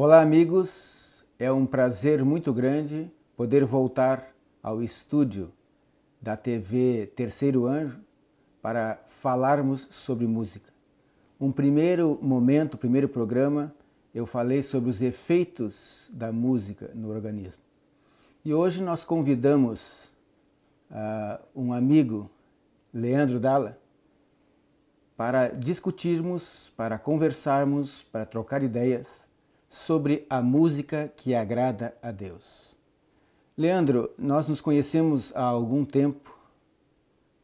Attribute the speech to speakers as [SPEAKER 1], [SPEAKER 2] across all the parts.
[SPEAKER 1] Olá, amigos. É um prazer muito grande poder voltar ao estúdio da TV Terceiro Anjo para falarmos sobre música. Um primeiro momento, primeiro programa, eu falei sobre os efeitos da música no organismo. E hoje nós convidamos uh, um amigo, Leandro Dalla, para discutirmos, para conversarmos, para trocar ideias sobre a música que agrada a Deus. Leandro, nós nos conhecemos há algum tempo,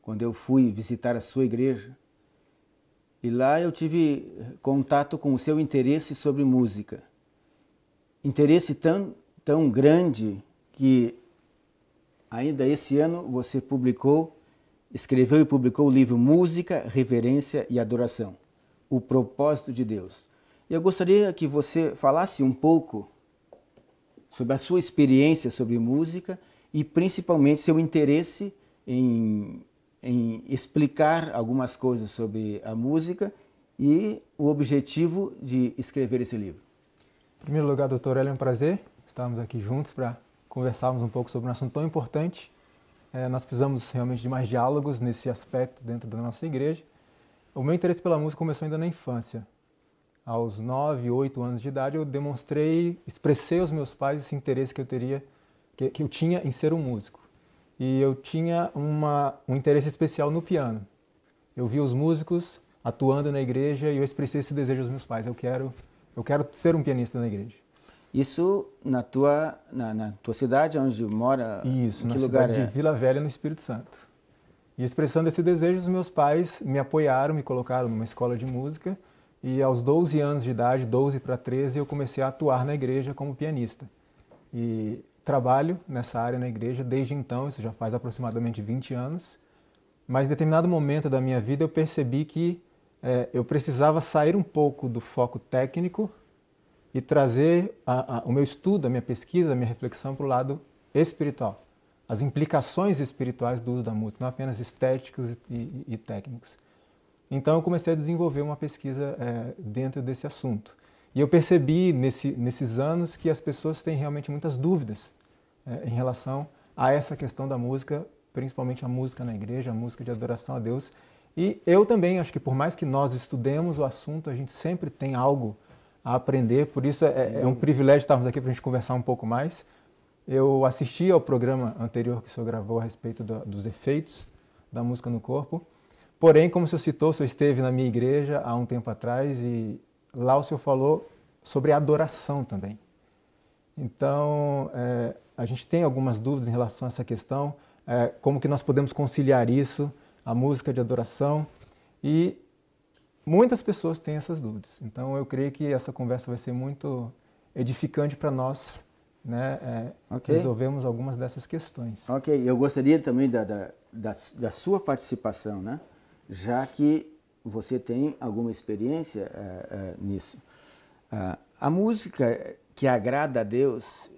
[SPEAKER 1] quando eu fui visitar a sua igreja, e lá eu tive contato com o seu interesse sobre música. Interesse tão, tão grande que ainda esse ano você publicou, escreveu e publicou o livro Música, Reverência e Adoração O Propósito de Deus eu gostaria que você falasse um pouco sobre a sua experiência sobre música e principalmente seu interesse em, em explicar algumas coisas sobre a música e o objetivo de escrever esse livro.
[SPEAKER 2] Em primeiro lugar, doutor, é um prazer estarmos aqui juntos para conversarmos um pouco sobre um assunto tão importante. É, nós precisamos realmente de mais diálogos nesse aspecto dentro da nossa igreja. O meu interesse pela música começou ainda na infância aos 9, 8 anos de idade, eu demonstrei, expressei aos meus pais esse interesse que eu teria, que, que eu tinha em ser um músico. E eu tinha uma, um interesse especial no piano. Eu vi os músicos atuando na igreja e eu expressei esse desejo aos meus pais. Eu quero, eu quero ser um pianista na igreja.
[SPEAKER 1] Isso na tua, na, na tua cidade, onde mora? Isso, que na lugar cidade é? de
[SPEAKER 2] Vila Velha, no Espírito Santo. E expressando esse desejo, os meus pais me apoiaram, me colocaram numa escola de música e aos 12 anos de idade, 12 para 13, eu comecei a atuar na igreja como pianista. E trabalho nessa área na igreja desde então, isso já faz aproximadamente 20 anos. Mas em determinado momento da minha vida eu percebi que é, eu precisava sair um pouco do foco técnico e trazer a, a, o meu estudo, a minha pesquisa, a minha reflexão para o lado espiritual. As implicações espirituais do uso da música, não apenas estéticos e, e, e técnicos. Então eu comecei a desenvolver uma pesquisa é, dentro desse assunto. E eu percebi nesse, nesses anos que as pessoas têm realmente muitas dúvidas é, em relação a essa questão da música, principalmente a música na igreja, a música de adoração a Deus. E eu também acho que por mais que nós estudemos o assunto, a gente sempre tem algo a aprender. Por isso é, é, é um privilégio estarmos aqui para a gente conversar um pouco mais. Eu assisti ao programa anterior que o senhor gravou a respeito do, dos efeitos da música no corpo Porém, como o senhor citou, o senhor esteve na minha igreja há um tempo atrás e lá o senhor falou sobre adoração também. Então, é, a gente tem algumas dúvidas em relação a essa questão, é, como que nós podemos conciliar isso, a música de adoração, e muitas pessoas têm essas dúvidas. Então, eu creio que essa conversa vai ser muito edificante para nós né, é, okay. resolvemos algumas dessas questões.
[SPEAKER 1] Ok, eu gostaria também da, da, da, da sua participação, né? já que você tem alguma experiência uh, uh, nisso. Uh, a música que agrada a Deus,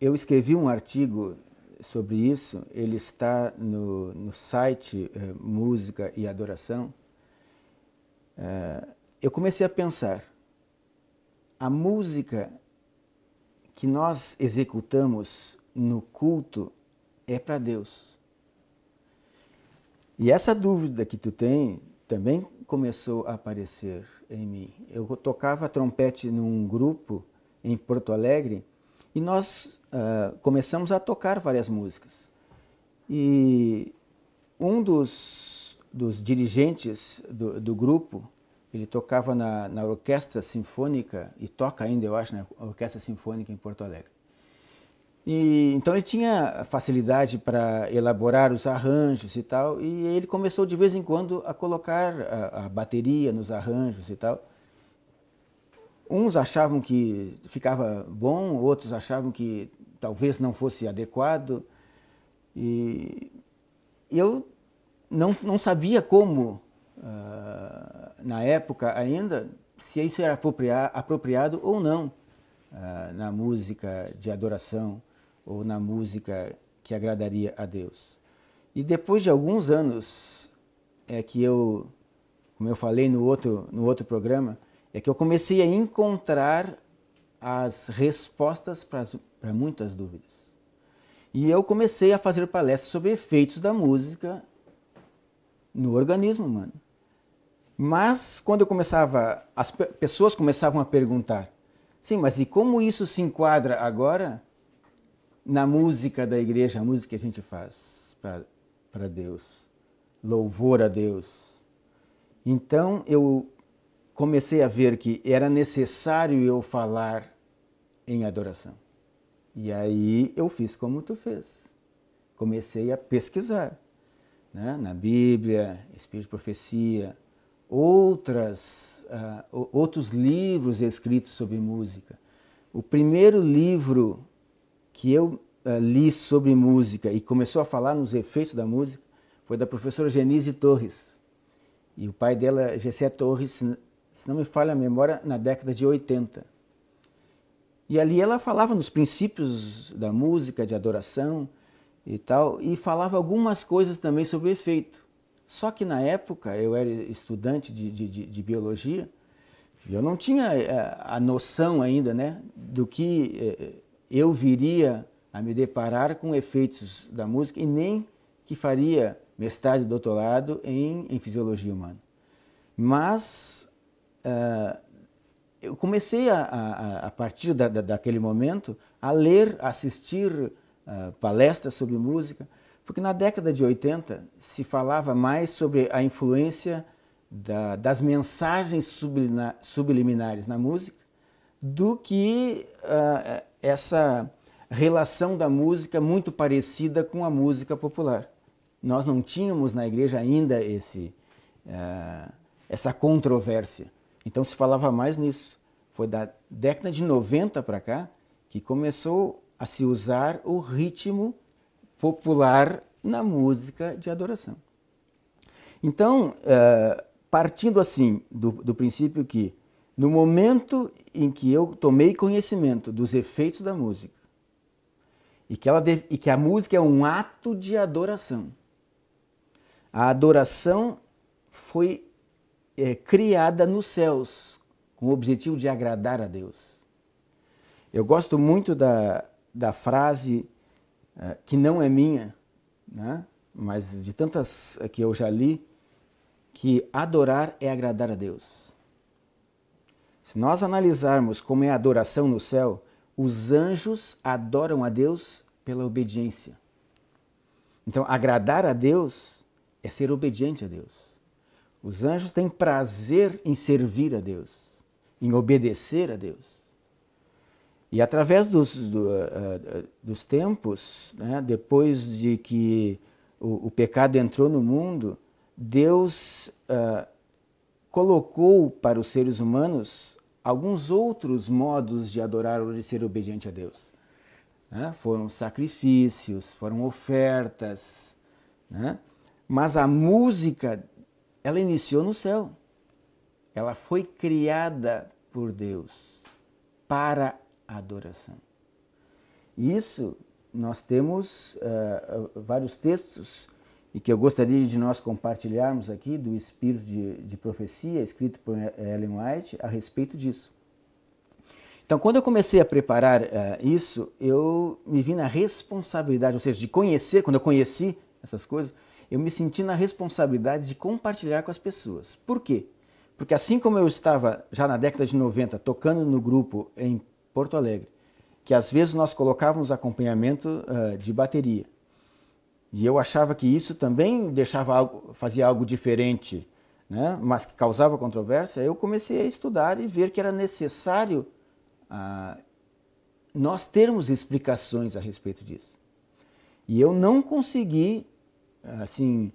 [SPEAKER 1] eu escrevi um artigo sobre isso, ele está no, no site eh, Música e Adoração. eu comecei a pensar, a música que nós executamos no culto é para Deus e essa dúvida que tu tem também começou a aparecer em mim. Eu tocava trompete num grupo em Porto Alegre e nós uh, começamos a tocar várias músicas. E um dos, dos dirigentes do, do grupo, ele tocava na, na Orquestra Sinfônica, e toca ainda, eu acho, na né, Orquestra Sinfônica em Porto Alegre. E, então ele tinha facilidade para elaborar os arranjos e tal, e ele começou de vez em quando a colocar a, a bateria nos arranjos e tal. Uns achavam que ficava bom, outros achavam que talvez não fosse adequado. E eu não, não sabia como, uh, na época ainda, se isso era apropriado ou não uh, na música de adoração ou na música que agradaria a Deus. E depois de alguns anos é que eu, como eu falei no outro, no outro programa, é que eu comecei a encontrar as respostas para muitas dúvidas. E eu comecei a fazer palestras sobre efeitos da música no organismo humano. Mas quando eu começava, as pessoas começavam a perguntar: sim, mas e como isso se enquadra agora na música da igreja, a música que a gente faz para Deus, louvor a Deus. Então eu comecei a ver que era necessário eu falar em adoração. E aí eu fiz como tu fez. Comecei a pesquisar né? na Bíblia, Espírito de Profecia, outras, uh, outros livros escritos sobre música. O primeiro livro que eu uh, li sobre música e começou a falar nos efeitos da música foi da professora Genise Torres. E o pai dela, Gessé Torres, se não me falha a memória, na década de 80. E ali ela falava nos princípios da música, de adoração e tal, e falava algumas coisas também sobre efeito. Só que na época eu era estudante de, de, de biologia, eu não tinha eh, a noção ainda né, do que eh, eu viria a me deparar com efeitos da música e nem que faria mestrado e doutorado em, em fisiologia humana. Mas uh, eu comecei, a, a, a partir da, da, daquele momento, a ler, a assistir uh, palestras sobre música, porque na década de 80 se falava mais sobre a influência da, das mensagens sublina, subliminares na música do que uh, essa relação da música muito parecida com a música popular. Nós não tínhamos na igreja ainda esse, uh, essa controvérsia. Então se falava mais nisso. Foi da década de 90 para cá que começou a se usar o ritmo popular na música de adoração. Então, uh, partindo assim do, do princípio que no momento em que eu tomei conhecimento dos efeitos da música e que, ela deve, e que a música é um ato de adoração, a adoração foi é, criada nos céus com o objetivo de agradar a Deus. Eu gosto muito da, da frase é, que não é minha, né? mas de tantas é, que eu já li, que adorar é agradar a Deus. Se nós analisarmos como é a adoração no céu, os anjos adoram a Deus pela obediência. Então, agradar a Deus é ser obediente a Deus. Os anjos têm prazer em servir a Deus, em obedecer a Deus. E através dos, do, uh, dos tempos, né, depois de que o, o, pecado entrou no mundo, Deus uh, colocou para os seres humanos alguns outros modos de adorar ou de ser obediente a Deus. Né? Foram sacrifícios, foram ofertas, né? mas a música, ela iniciou no céu. Ela foi criada por Deus para a adoração. Isso nós temos uh, vários textos e que eu gostaria de nós compartilharmos aqui do Espírito de, de Profecia, escrito por eh, Ellen White, a respeito disso. Então, quando eu comecei a preparar uh, isso, eu me vi na responsabilidade, ou seja, de conhecer, quando eu conheci essas coisas, eu me senti na responsabilidade de compartilhar com as pessoas. Por quê? Porque assim como eu estava já na década de 90 tocando no grupo em Porto Alegre, que às vezes nós colocávamos acompanhamento uh, de bateria, e eu achava que isso também deixava algo, fazia algo diferente, né? mas que causava controvérsia. Eu comecei a estudar e ver que era necessário ah, nós termos explicações a respeito disso. E eu não consegui, assim,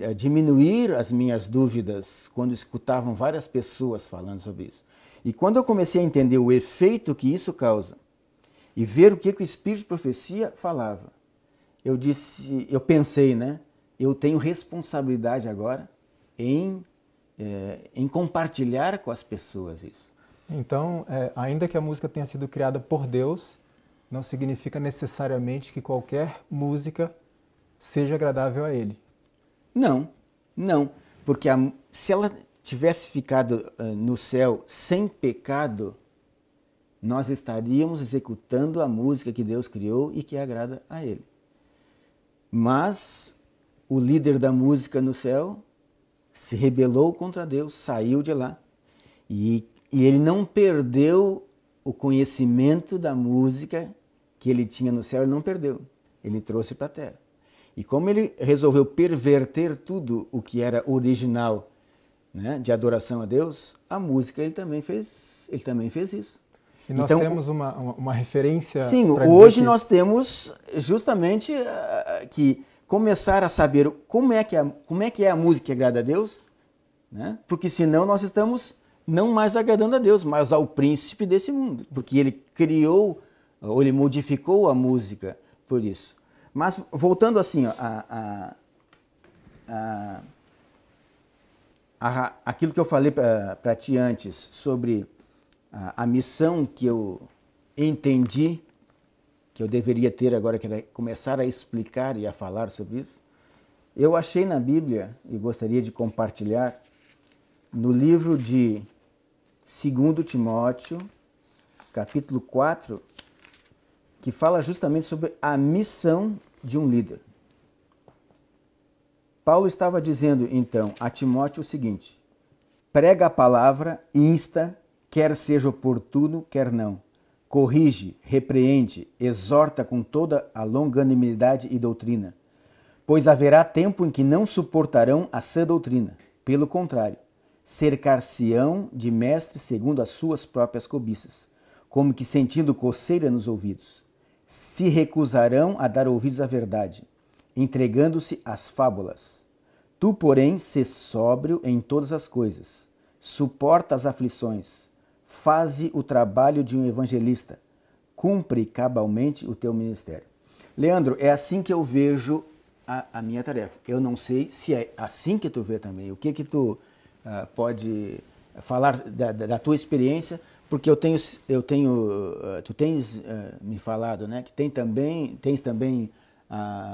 [SPEAKER 1] eh, diminuir as minhas dúvidas quando escutavam várias pessoas falando sobre isso. E quando eu comecei a entender o efeito que isso causa e ver o que, que o Espírito de Profecia falava, eu disse, eu pensei, né? Eu tenho responsabilidade agora em, é, em compartilhar com as pessoas isso.
[SPEAKER 2] Então, é, ainda que a música tenha sido criada por Deus, não significa necessariamente que qualquer música seja agradável a Ele. Não, não, porque a, se ela tivesse
[SPEAKER 1] ficado uh, no céu sem pecado, nós estaríamos executando a música que Deus criou e que agrada a Ele. Mas o líder da música no céu se rebelou contra Deus, saiu de lá. E, e ele não perdeu o conhecimento da música que ele tinha no céu, ele não perdeu. Ele trouxe para a terra. E como ele resolveu perverter tudo o que era original né, de adoração a Deus, a música ele também fez, ele também fez isso.
[SPEAKER 2] E nós então, temos uma, uma referência. Sim, hoje que... nós
[SPEAKER 1] temos justamente uh, que começar a saber como é que, a, como é, que é a música que agrada a Deus, né? porque senão nós estamos não mais agradando a Deus, mas ao príncipe desse mundo, porque ele criou ou ele modificou a música por isso. Mas voltando assim, ó, a, a, a, aquilo que eu falei para ti antes sobre a, a missão que eu entendi, que eu deveria ter agora que era começar a explicar e a falar sobre isso, eu achei na Bíblia, e gostaria de compartilhar, no livro de 2 Timóteo, capítulo 4, que fala justamente sobre a missão de um líder. Paulo estava dizendo então a Timóteo o seguinte: prega a palavra, insta, quer seja oportuno, quer não. Corrige, repreende, exorta com toda a longanimidade e doutrina. Pois haverá tempo em que não suportarão a sã doutrina. Pelo contrário, cercar-se-ão de mestres segundo as suas próprias cobiças, como que sentindo coceira nos ouvidos. Se recusarão a dar ouvidos à verdade, entregando-se às fábulas. Tu, porém, sê sóbrio em todas as coisas, suporta as aflições Faze o trabalho de um evangelista. Cumpre cabalmente o teu ministério. Leandro, é assim que eu vejo a, a minha tarefa. Eu não sei se é assim que tu vê também. O que que tu uh, pode falar da, da, tua experiência? Porque eu tenho, eu tenho, uh, tu tens uh, me falado, né, que tem também, tens também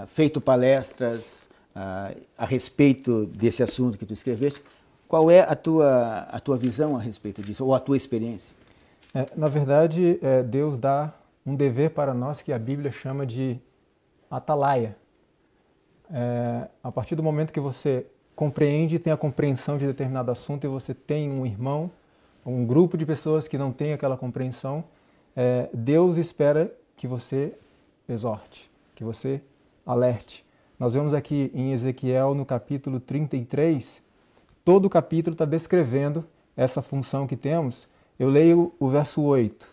[SPEAKER 1] feito palestras a respeito desse assunto que tu escreveste. Qual é a tua, a tua visão a respeito disso, ou a tua experiência?
[SPEAKER 2] É, na verdade, é, Deus dá um dever para nós que a Bíblia chama de atalaia. É, a partir do momento que você compreende, e tem a compreensão de determinado assunto e você tem um irmão, um grupo de pessoas que não tem aquela compreensão, é, Deus espera que você exorte, que você alerte. Nós vemos aqui em Ezequiel, no capítulo 33, todo o capítulo está descrevendo essa função que temos. Eu leio o verso 8.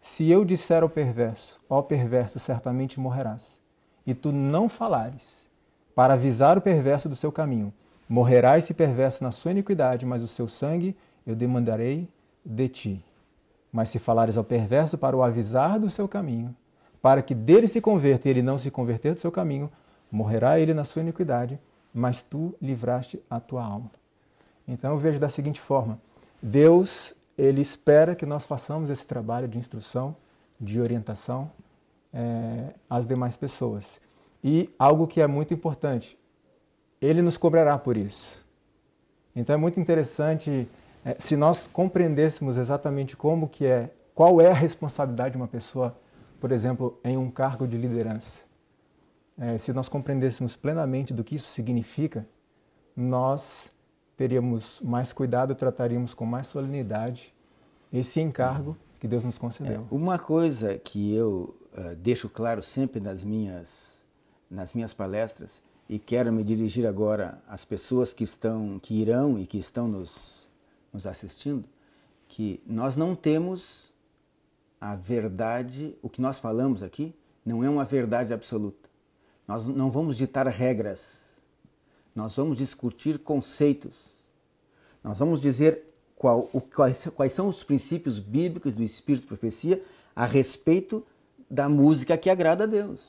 [SPEAKER 2] Se eu disser ao perverso, ó perverso, certamente morrerás, e tu não falares, para avisar o perverso do seu caminho, morrerá esse perverso na sua iniquidade, mas o seu sangue eu demandarei de ti. Mas se falares ao perverso para o avisar do seu caminho, para que dele se converta e ele não se converter do seu caminho, morrerá ele na sua iniquidade, mas tu livraste a tua alma. Então eu vejo da seguinte forma: Deus, ele espera que nós façamos esse trabalho de instrução, de orientação é, às demais pessoas. E algo que é muito importante, ele nos cobrará por isso. Então é muito interessante é, se nós compreendêssemos exatamente como que é, qual é a responsabilidade de uma pessoa, por exemplo, em um cargo de liderança. É, se nós compreendêssemos plenamente do que isso significa, nós teríamos mais cuidado, trataríamos com mais solenidade esse encargo que Deus nos concedeu.
[SPEAKER 1] É, uma coisa que eu uh, deixo claro sempre nas minhas, nas minhas palestras, e quero me dirigir agora às pessoas que estão, que irão e que estão nos, nos assistindo, que nós não temos a verdade, o que nós falamos aqui não é uma verdade absoluta. Nós não vamos ditar regras nós vamos discutir conceitos. Nós vamos dizer qual, o, quais, quais são os princípios bíblicos do Espírito de Profecia a respeito da música que agrada a Deus.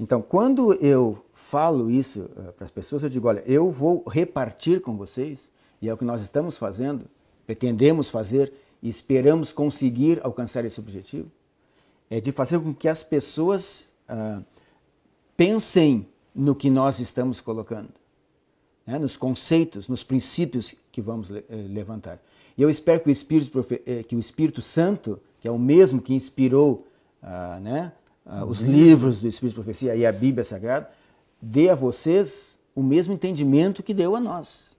[SPEAKER 1] Então, quando eu falo isso eh, para as pessoas, eu digo: olha, eu vou repartir com vocês, e é o que nós estamos fazendo, pretendemos fazer e esperamos conseguir alcançar esse objetivo, é de fazer com que as pessoas ah, pensem no que nós estamos colocando, né? nos conceitos, nos princípios que vamos eh, levantar. E eu espero que o Espírito, eh, que o Espírito Santo, que é o mesmo que inspirou ah, né, ah, os uhum. livros do Espírito de Profecia e a Bíblia Sagrada, dê a vocês o mesmo entendimento que deu a nós.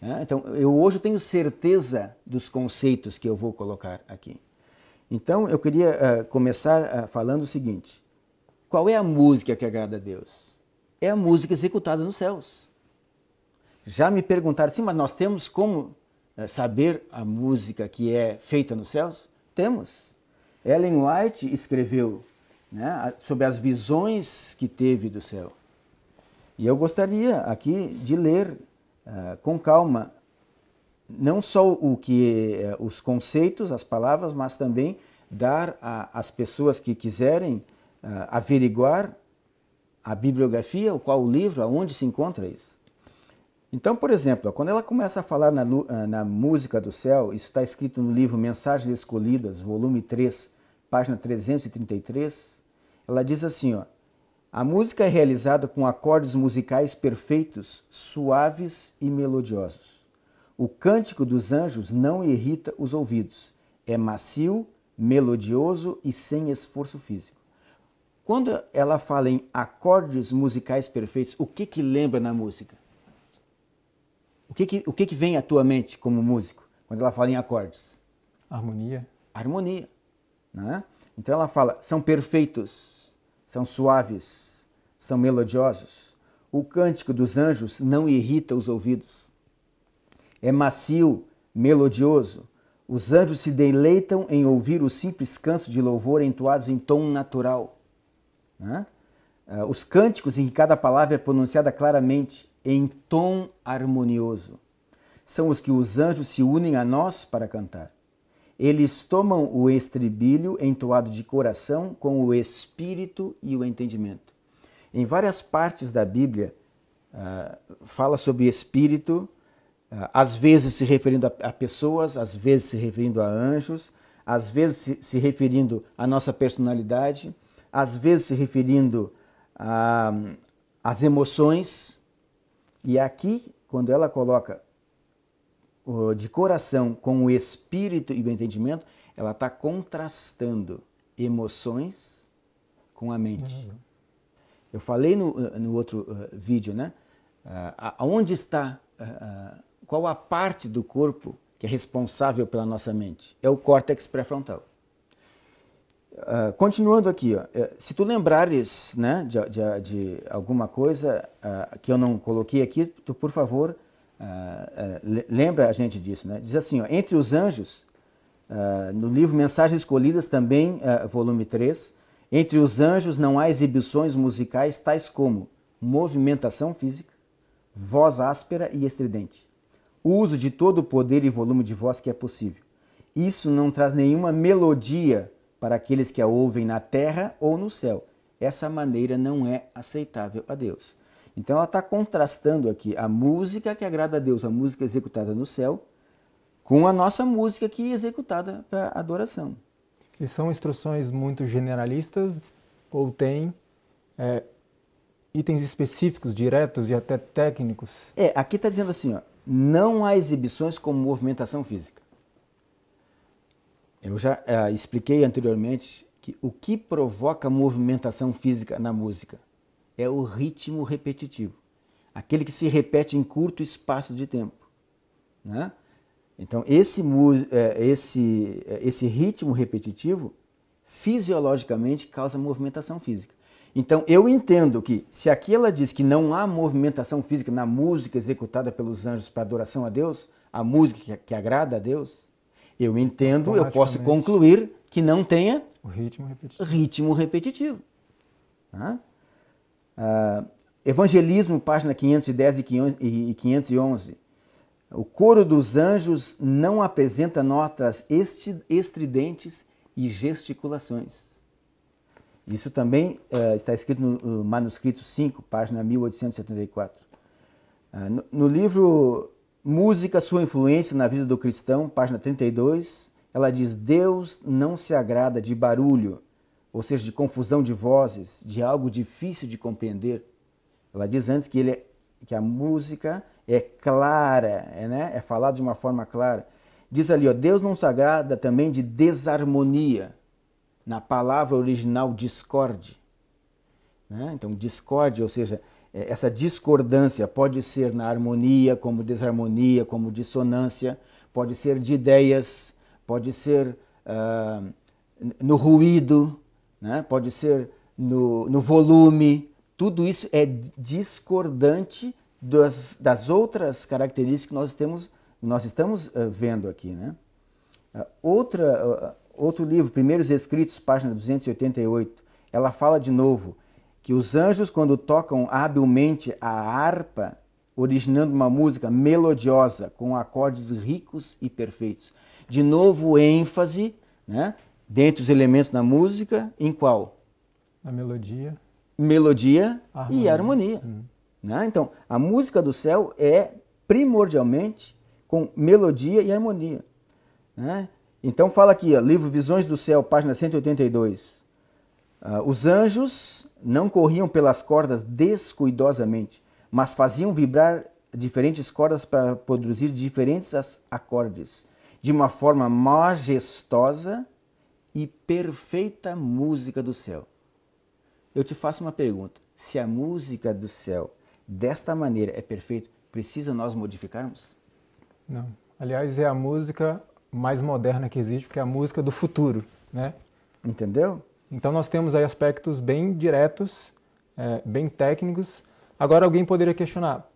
[SPEAKER 1] Né? Então, eu hoje tenho certeza dos conceitos que eu vou colocar aqui. Então, eu queria ah, começar falando o seguinte: qual é a música que agrada a Deus? é a música executada nos céus. Já me perguntaram assim, mas nós temos como eh, saber a música que é feita nos céus? Temos. Ellen White escreveu né, sobre as visões que teve do céu. E eu gostaria aqui de ler uh, com calma não só o que uh, os conceitos, as palavras, mas também dar às pessoas que quiserem uh, averiguar a bibliografia, o qual o livro, aonde se encontra isso. Então, por exemplo, quando ela começa a falar na, eh, na música do céu, isso está escrito no livro Mensagens Escolhidas, volume 3, página 333, ela diz assim, ó, a música é realizada com acordes musicais perfeitos, suaves e melodiosos. O cântico dos anjos não irrita os ouvidos. É macio, melodioso e sem esforço físico. Quando ela fala em acordes musicais perfeitos, o que que lembra na música? O que que, o que, que vem à tua mente como músico quando ela fala em acordes? Harmonia. Harmonia. Né? Então ela fala, são perfeitos, são suaves, são melodiosos. O cântico dos anjos não irrita os ouvidos. É macio, melodioso. Os anjos se deleitam em ouvir o simples canto de louvor entoados em tom natural. Né? Eh, os cânticos em que cada palavra é pronunciada claramente, em tom harmonioso, são os que os anjos se unem a nós para cantar. Eles tomam o estribilho entoado de coração com o espírito e o entendimento. Em várias partes da Bíblia, eh, fala sobre espírito, eh, às vezes se referindo a pessoas, às vezes se referindo a anjos, às vezes se referindo à nossa personalidade às vezes se referindo às emoções. E aqui, quando ela coloca de coração com o espírito e o entendimento, ela está contrastando emoções com a mente. Uhum. Eu falei no, no outro eh, vídeo, né? Eh, aonde onde está, eh, qual a parte do corpo que é responsável pela nossa mente? É o córtex pré-frontal. Uh, continuando aqui, ó, é, se tu lembrares né, de, de, de alguma coisa uh, que eu não coloquei aqui, tu por favor uh, lembra a gente disso. Né? Diz assim, ó, entre os anjos, no livro Mensagens Escolhidas, também volume 3, entre os anjos não há exibições musicais tais como movimentação física, voz áspera e estridente, uso de todo o poder e volume de voz que é possível. Isso não traz nenhuma melodia para aqueles que a ouvem na terra ou no céu. Essa maneira não é aceitável a Deus. Então ela está contrastando aqui a música que agrada a Deus, a música executada no céu,
[SPEAKER 2] com a nossa música que é executada para adoração. E são instruções muito generalistas ou tem é, itens específicos, diretos e até técnicos? É, aqui está dizendo assim, ó, não há exibições como movimentação
[SPEAKER 1] física. Eu já eh, expliquei anteriormente que o que provoca movimentação física na música é o ritmo repetitivo, aquele que se repete em curto espaço de tempo. Né? Então, esse, eh, esse, eh, esse ritmo repetitivo fisiologicamente causa movimentação física. Então, eu entendo que, se aqui ela diz que não há movimentação física na música executada pelos anjos para adoração a Deus, a música que agrada a Deus, eu entendo, eu posso concluir que não tenha ritmo repetitivo. Ritmo repetitivo. Né? Ah, Evangelismo, página 510 e 511. O coro dos anjos não apresenta notas estridentes e gesticulações. Isso também uh, está escrito no manuscrito 5, página 1874. Uh, ah, no, no livro Música, sua influência na vida do cristão, página 32, ela diz: Deus não se agrada de barulho, ou seja, de confusão de vozes, de algo difícil de compreender. Ela diz antes que, ele é, que a música é clara, é, né? é falada de uma forma clara. Diz ali: ó, Deus não se agrada também de desarmonia, na palavra original discorde. Né? Então, discorde, ou seja, é, essa discordância pode ser na harmonia, como desarmonia, como dissonância, pode ser de ideias, pode ser uh, no ruído, né? pode ser no, no volume. Tudo isso é discordante das, das outras características que nós, temos, nós estamos uh, vendo aqui. Né? Uh, outra, outro livro, Primeiros Escritos, página 288, ela fala de novo que os anjos, quando tocam habilmente a harpa, originando uma música melodiosa, com acordes ricos e perfeitos. De novo, ênfase, né? dentre os elementos da música, em qual? Na melodia. Melodia
[SPEAKER 2] harmonia. e harmonia. Hum.
[SPEAKER 1] Né? Então, a música do céu é primordialmente com melodia e harmonia. Né? Então, fala aqui, ó, livro Visões do Céu, página 182. Ah, os anjos não corriam pelas cordas descuidosamente, mas faziam vibrar diferentes cordas para produzir diferentes acordes, de uma forma majestosa e perfeita música do céu. Eu te faço uma pergunta: se a música do céu desta maneira é perfeita, precisa nós modificarmos?
[SPEAKER 2] Não. Aliás, é a música mais moderna que existe, porque é a música do futuro, né? Entendeu? Então nós temos aí aspectos bem diretos, é, bem técnicos. Agora alguém poderia questionar,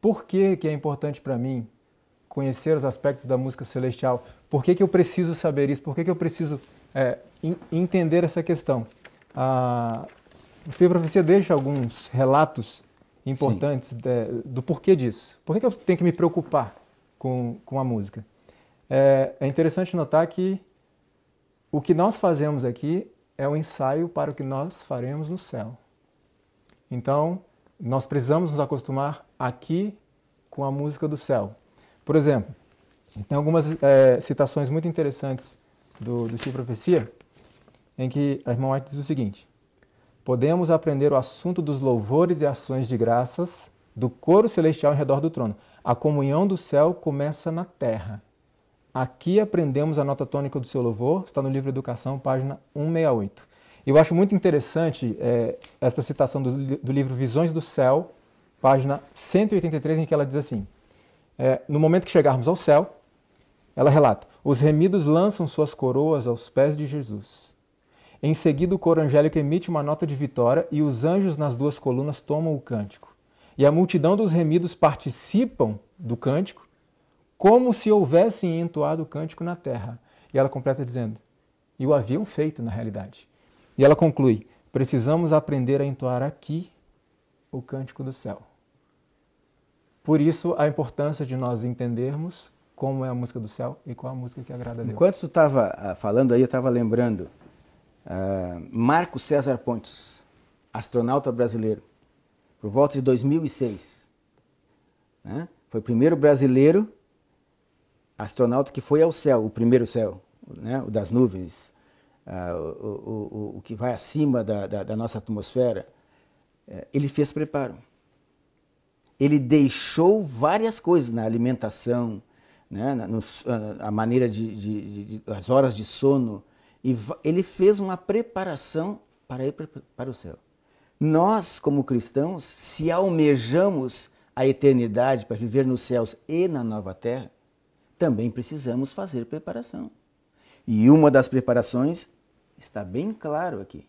[SPEAKER 2] por que, que é importante para mim conhecer os aspectos da música celestial? Por que, que eu preciso saber isso? Por que, que eu preciso é, entender essa questão? A ah, o Espírito Profecia deixa alguns relatos importantes de, é, do porquê disso. Por que, que eu tenho que me preocupar com, com a música? É, é interessante notar que o que nós fazemos aqui é o um ensaio para o que nós faremos no céu. Então, nós precisamos nos acostumar aqui com a música do céu. Por exemplo, tem algumas é, citações muito interessantes do, do Profecia, em que a irmã White diz o seguinte: Podemos aprender o assunto dos louvores e ações de graças do coro celestial em redor do trono. A comunhão do céu começa na terra. Aqui aprendemos a nota tônica do seu louvor, está no livro Educação, página 168. Eu acho muito interessante é, esta citação do, do, livro Visões do Céu, página 183, em que ela diz assim: é, No momento que chegarmos ao céu, ela relata: os remidos lançam suas coroas aos pés de Jesus. Em seguida, o coro angélico emite uma nota de vitória e os anjos nas duas colunas tomam o cântico. E a multidão dos remidos participam do cântico como se houvessem entoado o cântico na terra. E ela completa dizendo: e o haviam feito na realidade. E ela conclui: precisamos aprender a entoar aqui o cântico do céu. Por isso, a importância de nós entendermos como é a música do céu e qual a música que agrada a Deus. Enquanto
[SPEAKER 1] tu estava ah, falando aí, eu estava lembrando uh, Marco César Pontes, astronauta brasileiro, por volta de 2006. Né? Foi o primeiro brasileiro astronauta que foi ao céu, o primeiro céu, né? o das nuvens, ah, o, o, o, que vai acima da, da, da nossa atmosfera, eh, ele fez preparo. Ele deixou várias coisas na alimentação, né? na, no, ah, a maneira de, de, de, as horas de sono, e ele fez uma preparação para ir para o céu. Nós, como cristãos, se almejamos a eternidade para viver nos céus e na nova terra, também precisamos fazer preparação. E uma das preparações está bem claro aqui.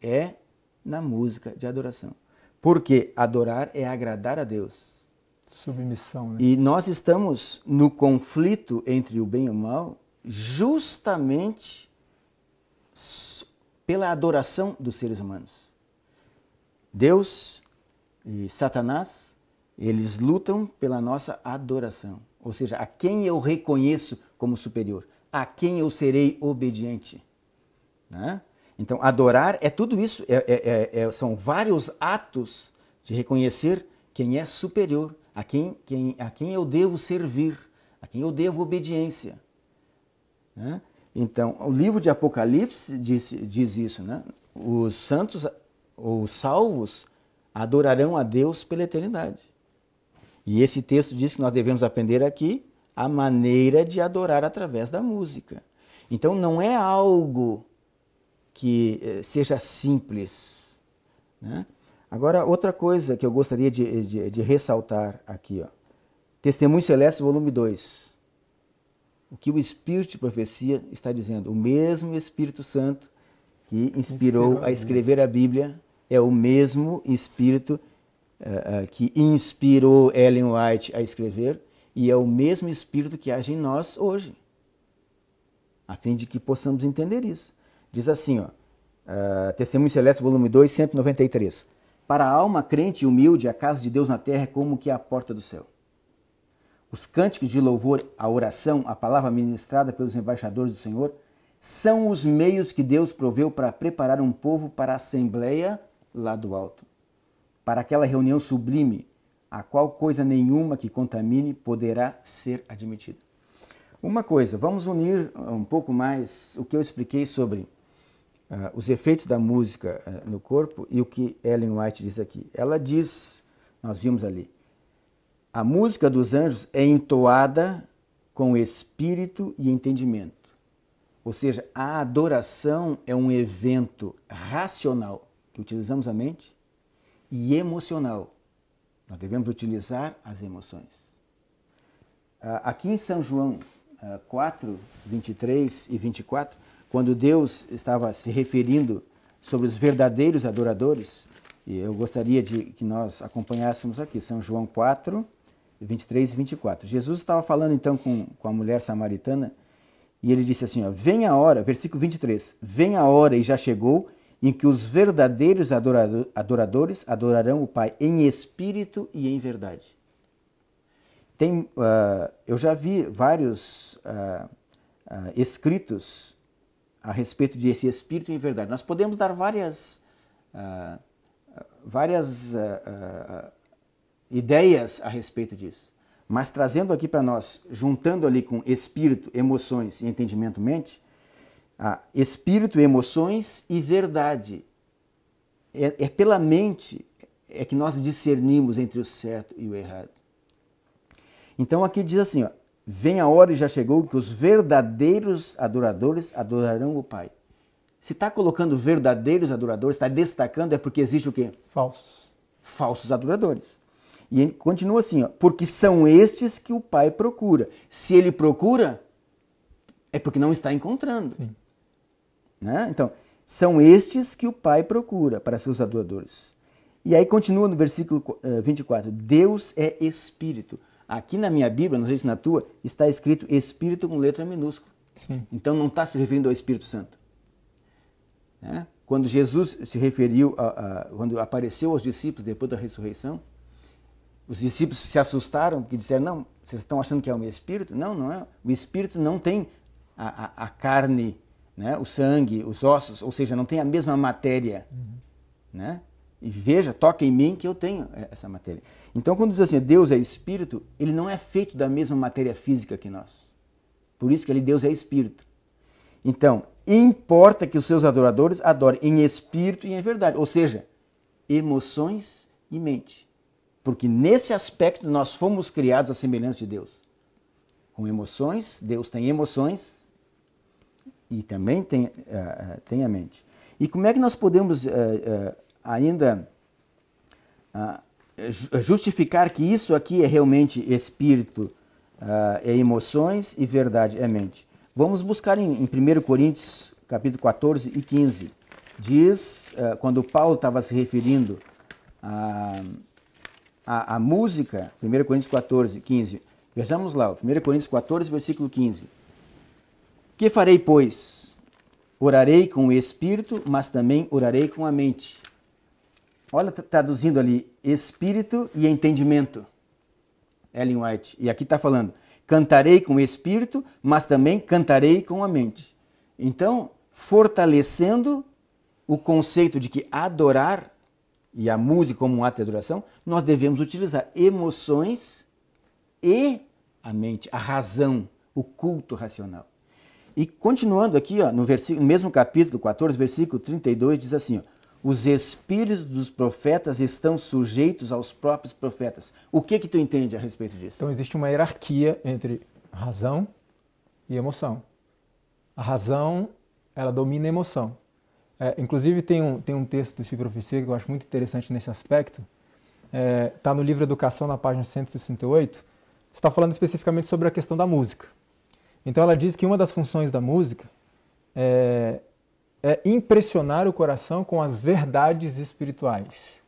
[SPEAKER 1] É na música de adoração. Porque adorar é agradar a Deus.
[SPEAKER 2] Submissão,
[SPEAKER 1] né? E nós estamos no conflito entre o bem e o mal justamente pela adoração dos seres humanos. Deus e Satanás, eles lutam pela nossa adoração ou seja, a quem eu reconheço como superior, a quem eu serei obediente. Né? Então, adorar é tudo isso, é, é, é, é, são vários atos de reconhecer quem é superior, a quem, quem, a quem eu devo servir, a quem eu devo obediência. Né? Então, o livro de Apocalipse diz, diz isso, né? Os santos, os salvos, adorarão a Deus pela eternidade. E esse texto diz que nós devemos aprender aqui a maneira de adorar através da música. Então não é algo que eh, seja simples. Né? Agora, outra coisa que eu gostaria de, de, de ressaltar aqui. Ó. Testemunho Celeste, volume 2. O que o Espírito de Profecia está dizendo? O mesmo Espírito Santo que inspirou, inspirou a né? escrever a Bíblia é o mesmo Espírito uh, que inspirou Ellen White a escrever, e é o mesmo espírito que age em nós hoje, a fim de que possamos entender isso. Diz assim, ó, uh, Testemunho Celeste, volume 2, 193. Para a alma crente e humilde, a casa de Deus na terra é como que a porta do céu. Os cânticos de louvor, a oração, a palavra ministrada pelos embaixadores do Senhor, são os meios que Deus proveu para preparar um povo para a assembleia lá do alto para aquela reunião sublime, a qual coisa nenhuma que contamine poderá ser admitida. Uma coisa, vamos unir ah, um pouco mais o que eu expliquei sobre uh, os efeitos da música uh, no corpo e o que Ellen White diz aqui. Ela diz, nós vimos ali, a música dos anjos é entoada com espírito e entendimento. Ou seja, a adoração é um evento racional que utilizamos a mente e emocional. Nós devemos utilizar as emoções. Ah, aqui em São João 4, ah, 23 e 24, quando Deus estava se referindo sobre os verdadeiros adoradores, e eu gostaria de que nós acompanhássemos aqui, São João 4, 23 e 24. Jesus estava falando então com, com a mulher samaritana e ele disse assim: ó, Vem a hora, versículo 23, vem a hora e já chegou em que os verdadeiros adoradores adorarão o Pai em espírito e em verdade. Tem, uh, eu já vi vários uh, uh, escritos a respeito desse espírito em verdade. Nós podemos dar várias, várias ideias a respeito disso, mas trazendo aqui para nós, juntando ali com espírito, emoções e entendimento-mente, espírito, emoções e verdade. É, é pela mente é que nós discernimos entre o certo e o errado. Então aqui diz assim, ó, vem a hora e já chegou que os verdadeiros adoradores adorarão o Pai. Se está colocando verdadeiros adoradores, está destacando, é porque existe o quê? Falsos. Falsos adoradores. E ele continua assim, ó, porque são estes que o Pai procura. Se ele procura, é porque não está encontrando. Sim. Né? Então, são estes que o Pai procura para seus adoradores. E aí continua no versículo 24: eh, Deus é Espírito. Aqui na minha Bíblia, não sei se na tua, está escrito Espírito com letra minúscula. Sim. Então não está se referindo ao Espírito Santo. Né? Quando Jesus se referiu, a, a, quando apareceu aos discípulos depois da ressurreição, os discípulos se assustaram porque disseram: Não, vocês estão achando que é um Espírito? Não, não é. O Espírito não tem a, a, a carne né? o sangue, os ossos, ou seja, não tem a mesma matéria. Uhum. Né? E veja, toca em mim que eu tenho essa matéria. Então, quando diz assim, Deus é espírito, ele não é feito da mesma matéria física que nós. Por isso que ele, Deus é espírito. Então, importa que os seus adoradores adorem em espírito e em verdade, ou seja, emoções e mente. Porque nesse aspecto nós fomos criados à semelhança de Deus. Com emoções, Deus tem emoções, e também tem, uh, tem a mente. E como é que nós podemos uh, uh, ainda ah, justificar que isso aqui é realmente espírito, ah, é emoções e verdade é mente? Vamos buscar em, em 1 Coríntios capítulo 14 e 15. Diz, quando Paulo estava se referindo a, a, a música, 1 Coríntios 14, 15. Vejamos lá, 1 Coríntios 14, versículo 15 que farei, pois? Orarei com o espírito, mas também orarei com a mente. Olha, traduzindo ali, espírito e entendimento. Ellen White. E aqui está falando, cantarei com o espírito, mas também cantarei com a mente. Então, fortalecendo o conceito de que adorar e a música como um ato de adoração, nós devemos utilizar emoções e a mente, a razão, o culto racional. E continuando aqui, ó, no, no, mesmo capítulo 14, versículo 32, diz assim: ó, os espíritos dos profetas estão sujeitos aos próprios profetas. O que que tu entende a respeito disso? Então
[SPEAKER 2] existe uma hierarquia entre razão e emoção. A razão, ela domina a emoção. É, inclusive tem um, tem um texto do Chico Profecia que eu acho muito interessante nesse aspecto. Está é, tá no livro Educação, na página 168. Está falando especificamente sobre a questão da música. Então ela diz que uma das funções da música é, é impressionar o coração com as verdades espirituais.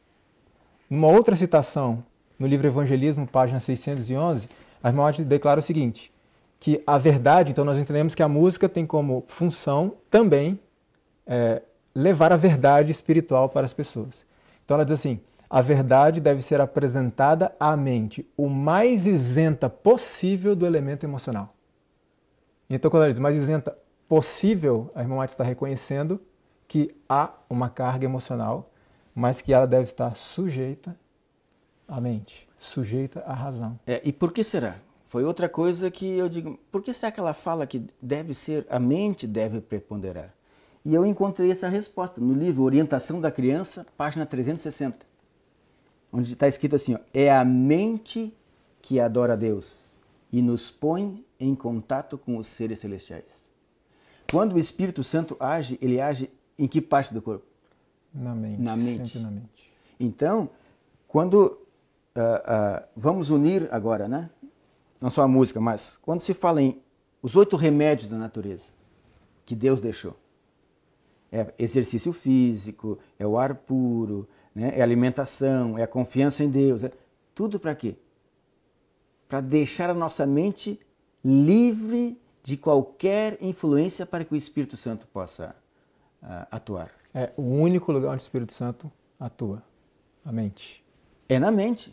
[SPEAKER 2] Numa outra citação, no livro Evangelismo, página 611, a irmã White declara o seguinte, que a verdade, então nós entendemos que a música tem como função também é, levar a verdade espiritual para as pessoas. Então ela diz assim, a verdade deve ser apresentada à mente o mais isenta possível do elemento emocional. Então, quando ela diz mais isenta possível, a irmã White está reconhecendo que há uma carga emocional, mas que ela deve estar sujeita à mente, sujeita à razão.
[SPEAKER 1] É, e por que será? Foi outra coisa que eu digo, por que será que ela fala que deve ser, a mente deve preponderar? E eu encontrei essa resposta no livro Orientação da Criança, página 360, onde está escrito assim: ó, é a mente que adora a Deus e nos põe em contato com os seres celestiais. Quando o Espírito Santo age, ele age em que parte do corpo?
[SPEAKER 2] Na mente. Na mente. Sempre na mente.
[SPEAKER 1] Então, quando. Uh, uh, vamos unir agora, né? Não só a música, mas quando se fala em os oito remédios da natureza que Deus deixou: é exercício físico, é o ar puro, né? é alimentação, é a confiança em Deus. É... Tudo para quê? Para deixar a nossa mente livre de qualquer influência para que o Espírito Santo possa uh, atuar.
[SPEAKER 2] É o único lugar onde o Espírito Santo atua, a mente. É na mente.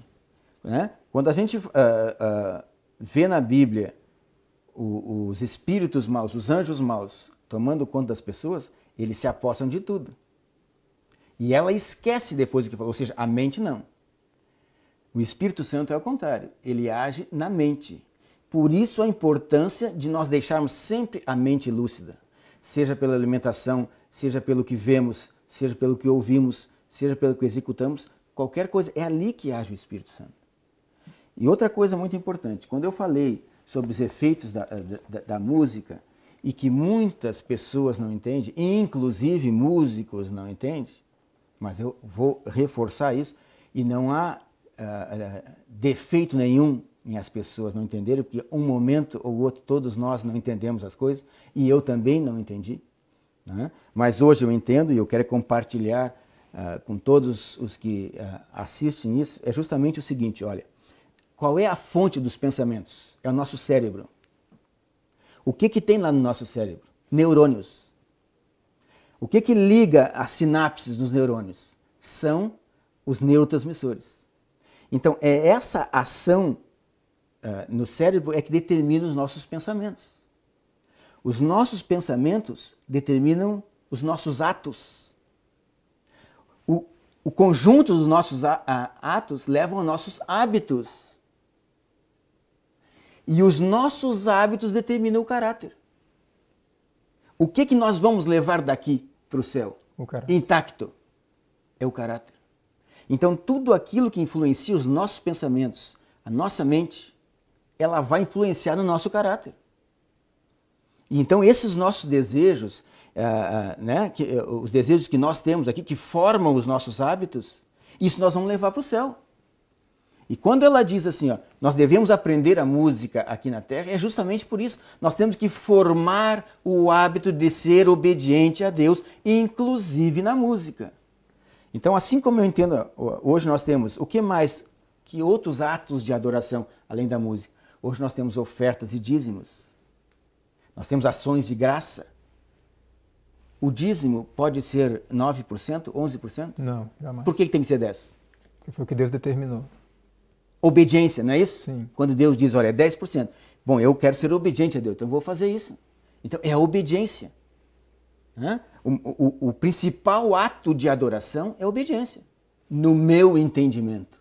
[SPEAKER 1] Né? Quando a gente uh, uh, vê na Bíblia o, os espíritos maus, os anjos maus, tomando conta das pessoas, eles se apossam de tudo. E ela esquece depois do que falou, ou seja, a mente não. O Espírito Santo é o contrário, ele age na mente. Por isso a importância de nós deixarmos sempre a mente lúcida, seja pela alimentação, seja pelo que vemos, seja pelo que ouvimos, seja pelo que executamos, qualquer coisa, é ali que age o Espírito Santo. E outra coisa muito importante, quando eu falei sobre os efeitos da, eh, da, da música e que muitas pessoas não entendem, inclusive músicos não entendem, mas eu vou reforçar isso, e não há uh, defeito nenhum em as pessoas não entenderem, porque um momento ou outro todos nós não entendemos as coisas, e eu também não entendi. Né? Mas hoje eu entendo e eu quero compartilhar uh, com todos os que uh, assistem isso, é justamente o seguinte, olha, qual é a fonte dos pensamentos? É o nosso cérebro. O que, que tem lá no nosso cérebro? Neurônios. O que, que liga as sinapses nos neurônios? São os neurotransmissores. Então, é essa ação ah, no cérebro é que determina os nossos pensamentos. Os nossos pensamentos determinam os nossos atos. O, o conjunto dos nossos a, a, atos levam aos nossos hábitos. E os nossos hábitos determinam o caráter. O que, que nós vamos levar daqui para o céu? O intacto. É o caráter. Então, tudo aquilo que influencia os nossos pensamentos, a nossa mente, ela vai influenciar no nosso caráter. Então, esses nossos desejos, uh, né, que, uh, os desejos que nós temos aqui, que formam os nossos hábitos, isso nós vamos levar para o céu. E quando ela diz assim, ó, nós devemos aprender a música aqui na terra, é justamente por isso. Nós temos que formar o hábito de ser obediente a Deus, inclusive na música. Então, assim como eu entendo, hoje nós temos o que mais, que outros atos de adoração além da música? Hoje nós temos ofertas e dízimos. Nós temos ações de graça. O dízimo pode ser 9%, 11%? Não, jamais. Por que, tem que ser 10%?
[SPEAKER 2] Porque foi o que Deus determinou.
[SPEAKER 1] Obediência, não é isso? Sim. Quando Deus diz, olha, é 10%. Bom, eu quero ser obediente a Deus, então eu vou fazer isso. Então é a obediência. O, o, o principal ato de adoração é a obediência, no meu entendimento.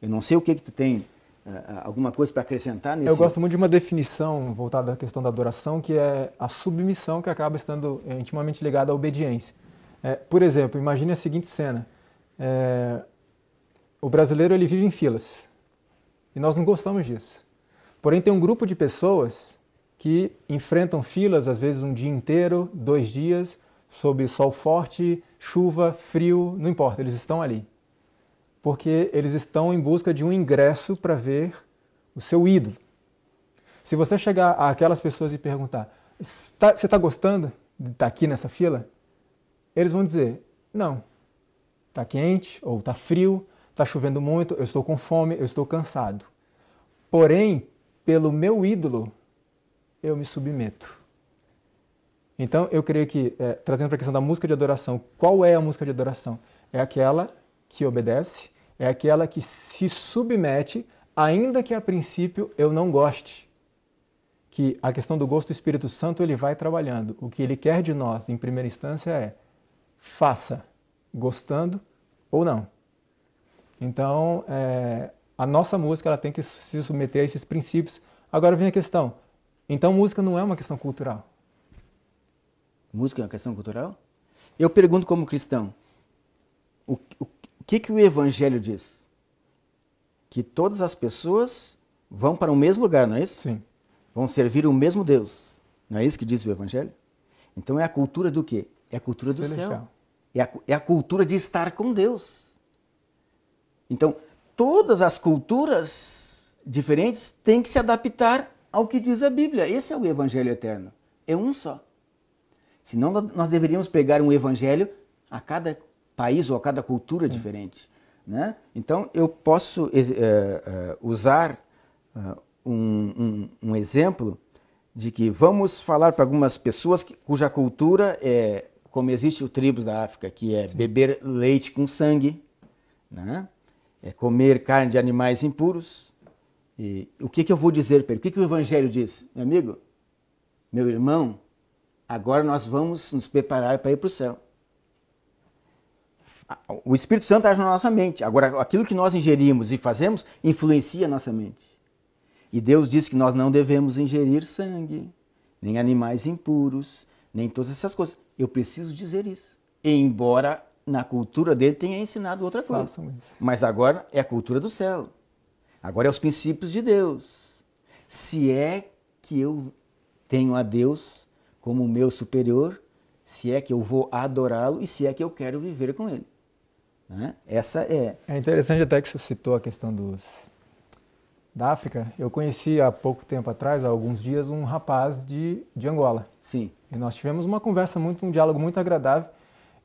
[SPEAKER 1] Eu não sei o que, que tu tem eh, eh, alguma coisa para acrescentar nesse? Eu gosto
[SPEAKER 2] muito de uma definição voltada à questão da adoração, que é a submissão que acaba estando eh, intimamente ligada à obediência. É, por exemplo, imagine a seguinte cena: é, o brasileiro ele vive em filas e nós não gostamos disso. Porém, tem um grupo de pessoas que enfrentam filas às vezes um dia inteiro, dois dias, sob sol forte, chuva, frio, não importa, eles estão ali porque eles estão em busca de um ingresso para ver o seu ídolo. Se você chegar àquelas pessoas e perguntar: tá, Você está gostando de estar tá aqui nessa fila? Eles vão dizer: Não, está quente, ou está frio, está chovendo muito, eu estou com fome, eu estou cansado. Porém, pelo meu ídolo, eu me submeto. Então, eu creio que, é, trazendo para a questão da música de adoração, qual é a música de adoração? É aquela que obedece é aquela que se submete, ainda que a princípio eu não goste. Que a questão do gosto do Espírito Santo ele vai trabalhando. O que ele quer de nós, em primeira instância, é faça, gostando ou não. Então, é, a nossa música ela tem que se submeter a esses princípios. Agora vem a questão: então, música não é uma questão cultural?
[SPEAKER 1] Música é uma questão cultural?
[SPEAKER 2] Eu pergunto como
[SPEAKER 1] cristão: o, o que, que o Evangelho diz? Que todas as pessoas vão para o mesmo lugar, não é isso? Sim. Vão servir o mesmo Deus. Não é isso que diz o Evangelho? Então é a cultura do quê? É a cultura do Celestial. céu. É a, é a cultura de estar com Deus. Então, todas as culturas diferentes têm que se adaptar ao que diz a Bíblia. Esse é o Evangelho eterno. É um só. Senão, nós deveríamos pegar um Evangelho a cada país ou a cada cultura Sim. diferente. Né? Então, eu posso eh, eh, usar eh, um, um, um, exemplo de que vamos falar para algumas pessoas que, cuja cultura é, como existe o tribos da África, que é Sim. beber leite com sangue, né? é comer carne de animais impuros. E o que, que eu vou dizer para ele? O que, que o Evangelho diz? Meu amigo, meu irmão, agora nós vamos nos preparar para ir para o céu. O Espírito Santo age na nossa mente. Agora, aquilo que nós ingerimos e fazemos influencia a nossa mente. E Deus diz que nós não devemos ingerir sangue, nem animais impuros, nem todas essas coisas. Eu preciso dizer isso. Embora na cultura dele tenha ensinado outra coisa. Mas agora é a cultura do céu. Agora é os princípios de Deus. Se é que eu tenho a Deus como meu superior, se é que eu vou adorá-lo e se é que eu quero viver com ele. Né? Essa é.
[SPEAKER 2] É interessante até que você citou a questão dos da África. Eu conheci há pouco tempo atrás, há alguns dias, um rapaz de, de Angola. Sim. E nós tivemos uma conversa muito, um diálogo muito agradável.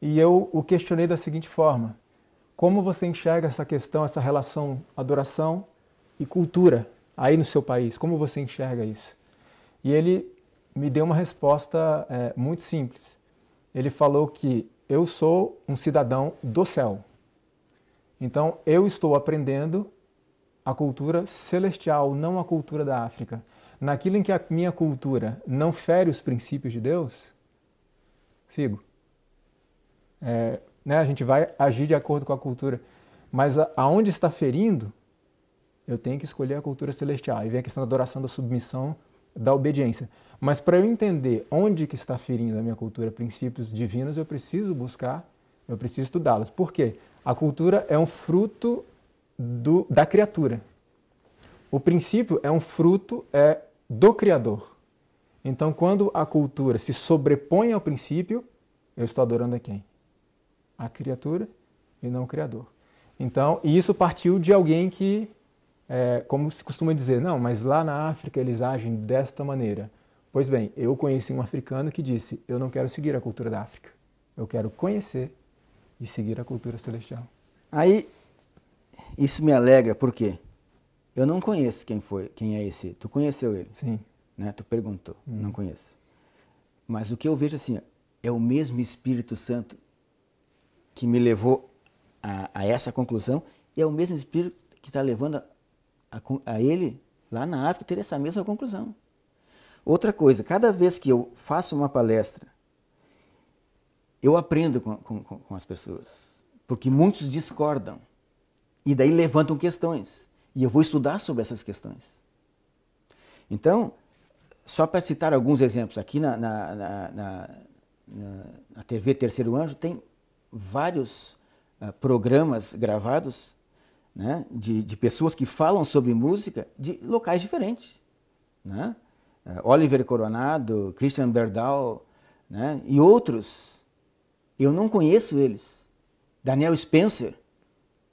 [SPEAKER 2] E eu o questionei da seguinte forma: como você enxerga essa questão, essa relação adoração e cultura aí no seu país? Como você enxerga isso? E ele me deu uma resposta é, muito simples. Ele falou que eu sou um cidadão do céu. Então, eu estou aprendendo a cultura celestial, não a cultura da África. Naquilo em que a minha cultura não fere os princípios de Deus, sigo. É, né, a gente vai agir de acordo com a cultura. Mas a, aonde está ferindo, eu tenho que escolher a cultura celestial. E vem a questão da adoração, da submissão, da obediência. Mas para eu entender onde que está ferindo a minha cultura princípios divinos, eu preciso buscar, eu preciso estudá-los. Por quê? A cultura é um fruto do, da criatura. O princípio é um fruto é do criador. Então, quando a cultura se sobrepõe ao princípio, eu estou adorando a quem? A criatura e não o criador. Então, e isso partiu de alguém que, é, como se costuma dizer, não, mas lá na África eles agem desta maneira. Pois bem, eu conheci um africano que disse: eu não quero seguir a cultura da África, eu quero conhecer e seguir a cultura celestial.
[SPEAKER 1] Aí, isso me alegra, porque Eu não conheço quem foi, quem é esse. Tu conheceu ele? Sim. Né? Tu perguntou, hum. não conheço. Mas o que eu vejo assim, é o mesmo Espírito Santo que me levou a, a essa conclusão e é o mesmo Espírito que está levando a, a, a ele lá na África ter essa mesma conclusão. Outra coisa, cada vez que eu faço uma palestra eu aprendo com, com, com as pessoas, porque muitos discordam e daí levantam questões e eu vou estudar sobre essas questões. Então, só para citar alguns exemplos, aqui na, na, na, na TV Terceiro Anjo tem vários uh, programas gravados né, de, de, pessoas que falam sobre música de locais diferentes. Né? Uh, Oliver Coronado, Christian Berdal né, e outros eu não conheço eles. Daniel Spencer,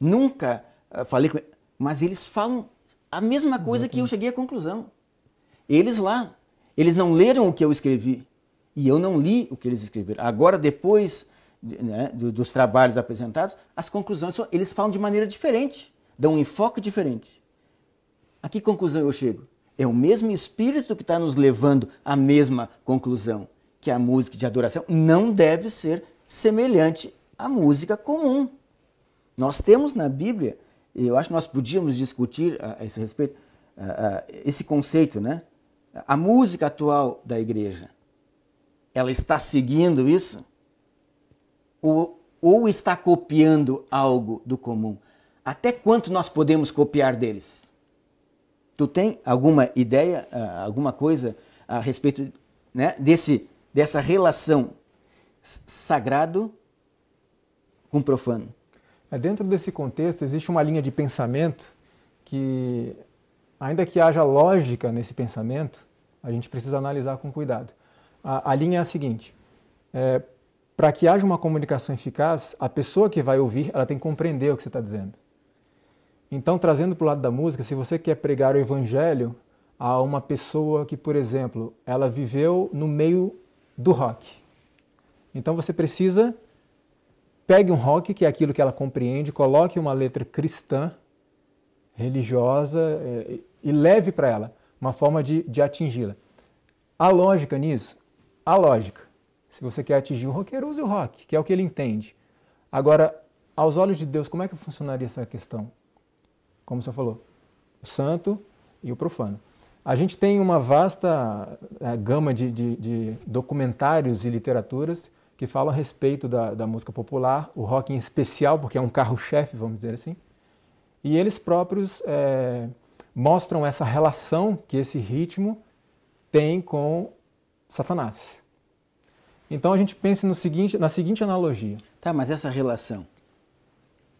[SPEAKER 1] nunca eh, falei com ele, mas eles falam a mesma coisa Exatamente. que eu cheguei à conclusão. Eles lá, eles não leram o que eu escrevi e eu não li o que eles escreveram. Agora, depois né, dos trabalhos apresentados, as conclusões são, eles falam de maneira diferente, dão um enfoque diferente. A que conclusão eu chego? É o mesmo espírito que está nos levando à mesma conclusão, que a música de adoração não deve ser semelhante à música comum. Nós temos na Bíblia, eu acho que nós podíamos discutir ah, a, esse respeito, a, ah, a, ah, esse conceito, né? A música atual da igreja, ela está seguindo isso? Ou, ou está copiando algo do comum? Até quanto nós podemos copiar deles? Tu tem alguma ideia, alguma coisa a respeito né, desse, dessa relação sagrado
[SPEAKER 2] com profano. Dentro desse contexto, existe uma linha de pensamento que, ainda que haja lógica nesse pensamento, a gente precisa analisar com cuidado. A, a linha é a seguinte: é, para que haja uma comunicação eficaz, a pessoa que vai ouvir ela tem que compreender o que você está dizendo. Então, trazendo para o lado da música, se você quer pregar o evangelho a uma pessoa que, por exemplo, ela viveu no meio do rock, então você precisa pegue um rock, que é aquilo que ela compreende, coloque uma letra cristã, religiosa, eh, e leve para ela uma forma de, de atingi-la. A lógica nisso? A lógica. Se você quer atingir o roqueiro, use o rock, que é o que ele entende. Agora, aos olhos de Deus, como é que funcionaria essa questão? Como você falou, o santo e o profano. A gente tem uma vasta eh, gama de, de, de documentários e literaturas que falam a respeito da, da música popular, o rock em especial, porque é um carro-chefe, vamos dizer assim. E eles próprios é, mostram essa relação que esse ritmo tem com Satanás. Então a gente pensa no seguinte, na seguinte analogia. Tá, mas
[SPEAKER 1] essa relação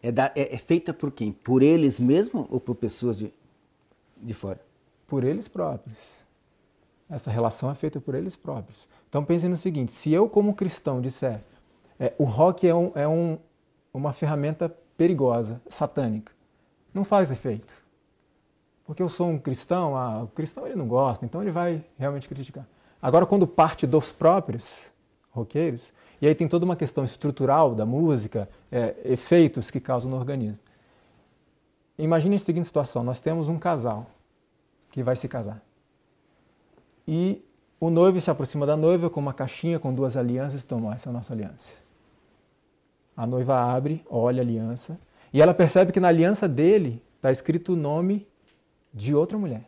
[SPEAKER 1] é, da, é, é feita por quem? Por eles mesmos ou por pessoas
[SPEAKER 2] de, de fora? Por eles próprios. Essa relação é feita por eles próprios. Então pensem no seguinte: se eu, como cristão, disser é, o rock é, um, é um, uma ferramenta perigosa, satânica, não faz efeito. Porque eu sou um cristão, ah, o cristão ele não gosta, então ele vai realmente criticar. Agora, quando parte dos próprios roqueiros, e aí tem toda uma questão estrutural da música, é, efeitos que causam no organismo. Imagine a seguinte situação: nós temos um casal que vai se casar. E o noivo se aproxima da noiva com uma caixinha com duas alianças e toma essa é a nossa aliança. A noiva abre, olha a aliança e ela percebe que na aliança dele está escrito o nome de outra mulher,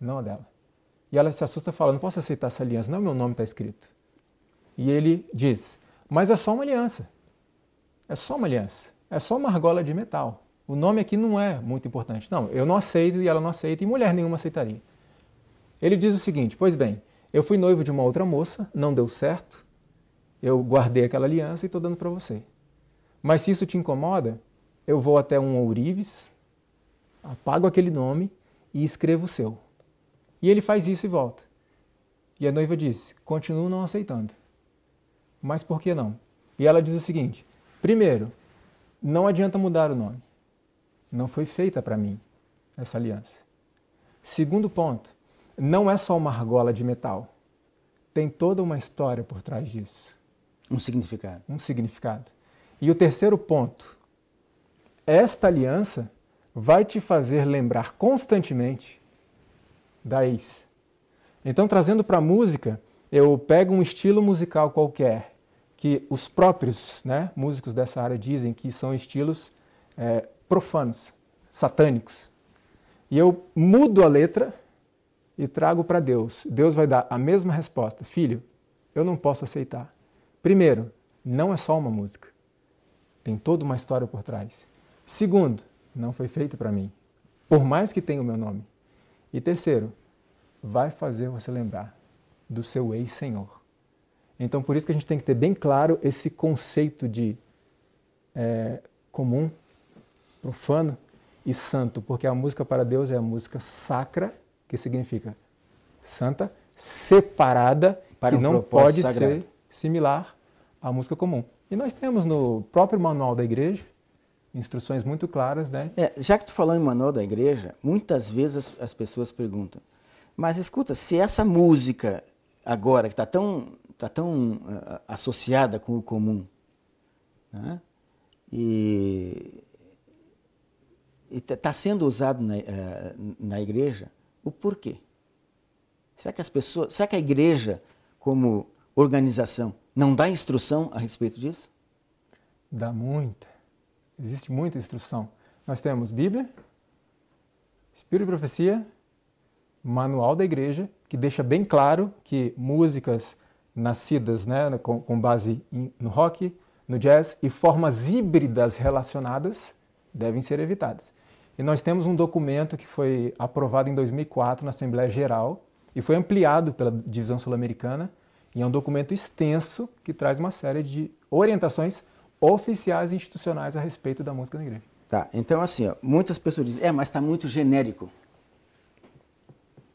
[SPEAKER 2] não a dela. E ela se assusta e fala: Não posso aceitar essa aliança, não é meu nome está escrito. E ele diz: Mas é só uma aliança. É só uma aliança. É só uma argola de metal. O nome aqui não é muito importante. Não, eu não aceito e ela não aceita e mulher nenhuma aceitaria. Ele diz o seguinte: Pois bem, eu fui noivo de uma outra moça, não deu certo, eu guardei aquela aliança e estou dando para você. Mas se isso te incomoda, eu vou até um ourives, apago aquele nome e escrevo o seu. E ele faz isso e volta. E a noiva diz: Continuo não aceitando. Mas por que não? E ela diz o seguinte: Primeiro, não adianta mudar o nome. Não foi feita para mim essa aliança. Segundo ponto, não é só uma argola de metal. Tem toda uma história por trás disso. Um significado. Um significado. E o terceiro ponto: esta aliança vai te fazer lembrar constantemente da ex. Então, trazendo para a música, eu pego um estilo musical qualquer, que os próprios né, músicos dessa área dizem que são estilos é, profanos, satânicos. E eu mudo a letra e trago para Deus, Deus vai dar a mesma resposta: Filho, eu não posso aceitar. Primeiro, não é só uma música, tem toda uma história por trás. Segundo, não foi feito para mim, por mais que tenha o meu nome. E terceiro, vai fazer você lembrar do seu ex-senhor. Então, por isso que a gente tem que ter bem claro esse conceito de é, comum, profano e santo, porque a música para Deus é a música sacra que significa santa separada, Para que um não pode sagrado. ser similar à música comum. E nós temos no próprio manual da igreja instruções muito claras, né?
[SPEAKER 1] É, já que tu falou em manual da igreja, muitas vezes as, pessoas perguntam: mas escuta, se essa música agora que está tão tá tão uh, associada com o comum, né? e está tá sendo usado na, uh, na igreja, o porquê. Será que as pessoas, será que a igreja como organização não dá instrução a respeito disso?
[SPEAKER 2] Dá muita. Existe muita instrução. Nós temos Bíblia, Espírito e Profecia, Manual da Igreja, que deixa bem claro que músicas nascidas né, com, com base in, no rock, no jazz e formas híbridas relacionadas devem ser evitadas. E nós temos um documento que foi aprovado em 2004 na Assembleia Geral e foi ampliado pela Divisão Sul-Americana, e é um documento extenso que traz uma série de orientações oficiais e institucionais a respeito da música na igreja.
[SPEAKER 1] Tá, então assim, ó,
[SPEAKER 2] muitas pessoas dizem, é, mas está muito
[SPEAKER 1] genérico.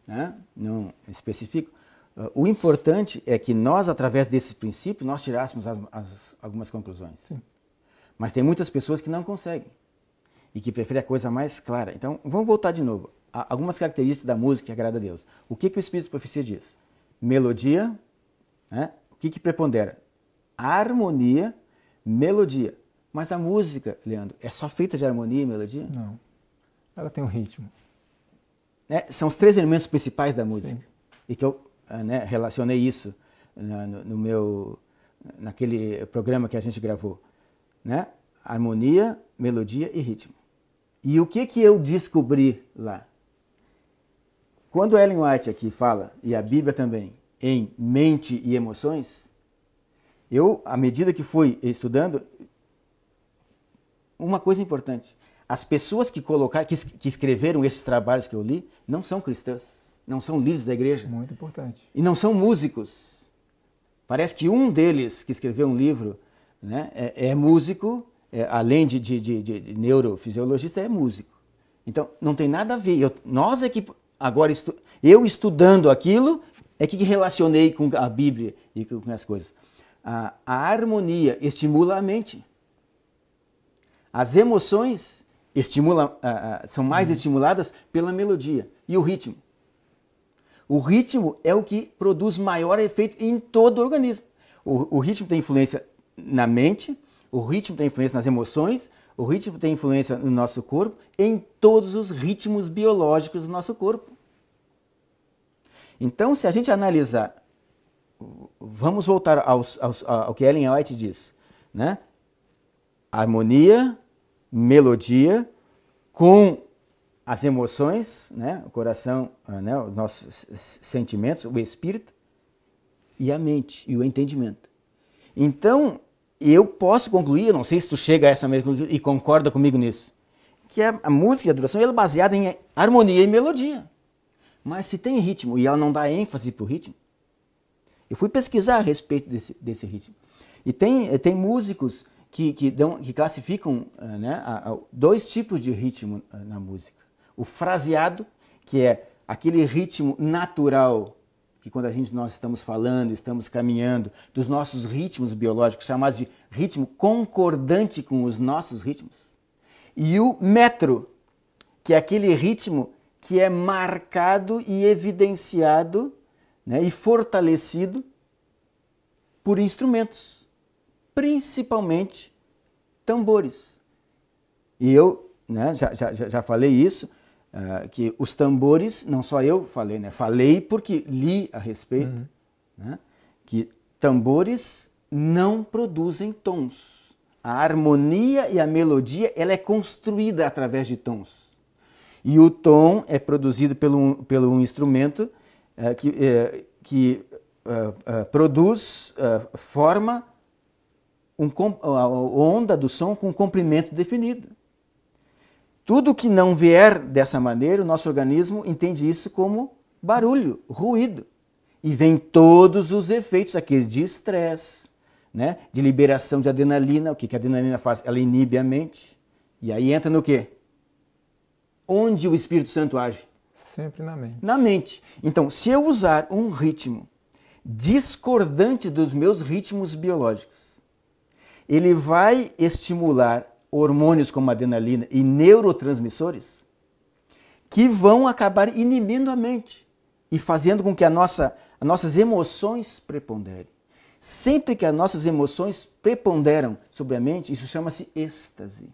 [SPEAKER 1] Né? Não específico. O importante é que nós, através desse princípio, nós tirássemos as, as, algumas conclusões. Sim. Mas tem muitas pessoas que não conseguem e que prefere a coisa mais clara. Então, vamos voltar de novo. Há algumas características da música que agrada a Deus. O que, que o Espírito de Profecia diz? Melodia, né? o que, que prepondera? Harmonia, melodia. Mas a música, Leandro, é só feita de harmonia e melodia? Não. Ela tem um ritmo. É, são os três elementos principais da música. Sim. E que eu ah, né, relacionei isso no, no, meu, naquele programa que a gente gravou. Né? Harmonia, melodia e ritmo. E o que, que eu descobri lá? Quando Ellen White aqui fala, e a Bíblia também, em mente e emoções, eu, à medida que fui estudando, uma coisa importante. As pessoas que colocaram, que, que escreveram esses trabalhos que eu li, não são cristãs, não são líderes da igreja. Muito importante. E não são músicos. Parece que um deles que escreveu um livro né, é, é músico é, além de, de, de, de, neurofisiologista, é músico. Então, não tem nada a ver. Eu, nós é que, agora, estu, eu estudando aquilo, é que relacionei com a Bíblia e com as coisas. a, a harmonia estimula a mente. As emoções estimula, uh, são mais uhum. estimuladas pela melodia e o ritmo. O ritmo é o que produz maior efeito em todo o organismo. O, o ritmo tem influência na mente, o ritmo tem influência nas emoções, o ritmo tem influência no nosso corpo, em todos os ritmos biológicos do nosso corpo. Então, se a gente analisar, vamos voltar ao que Ellen White diz, né? Harmonia, melodia, com as emoções, né? o coração, ah, né? os nossos sentimentos, o espírito, e a mente e o entendimento. Então, eu posso concluir, não sei se tu chega a essa mesma e concorda comigo nisso, que a, a música de a duração é baseada em harmonia e melodia. Mas se tem ritmo e ela não dá ênfase para o ritmo, eu fui pesquisar a respeito desse, desse ritmo. E tem, tem músicos que, que, dão, que classificam eh, né, a, a dois tipos de ritmo eh, na música. O fraseado, que é aquele ritmo natural que quando a gente nós estamos falando, estamos caminhando dos nossos ritmos biológicos, chamados de ritmo concordante com os nossos ritmos, e o metro, que é aquele ritmo que é marcado e evidenciado né, e fortalecido por instrumentos, principalmente tambores. E eu né, já, já, já falei isso, Uh, que os tambores, não só eu falei, né? Falei porque li a respeito, uhum. né? Que tambores não produzem tons. A harmonia e a melodia, ela é construída através de tons. E o tom é produzido pelo, pelo um instrumento uh, que, uh, que eh, produz, forma um, a onda do som com um comprimento definido. Tudo que não vier dessa maneira, o nosso organismo entende isso como barulho, ruído. E vem todos os efeitos aquele de estresse, né? de liberação de adrenalina. O que, que a adrenalina faz? Ela inibe a mente. E aí entra no quê? Onde o Espírito Santo age?
[SPEAKER 2] Sempre na mente.
[SPEAKER 1] Na mente. Então, se eu usar um ritmo discordante dos meus ritmos biológicos, ele vai estimular hormônios como adrenalina e neurotransmissores que vão acabar inibindo a mente e fazendo com que a nossa, as nossas emoções preponderem. Sempre que as nossas emoções preponderam sobre a mente, isso chama-se êxtase.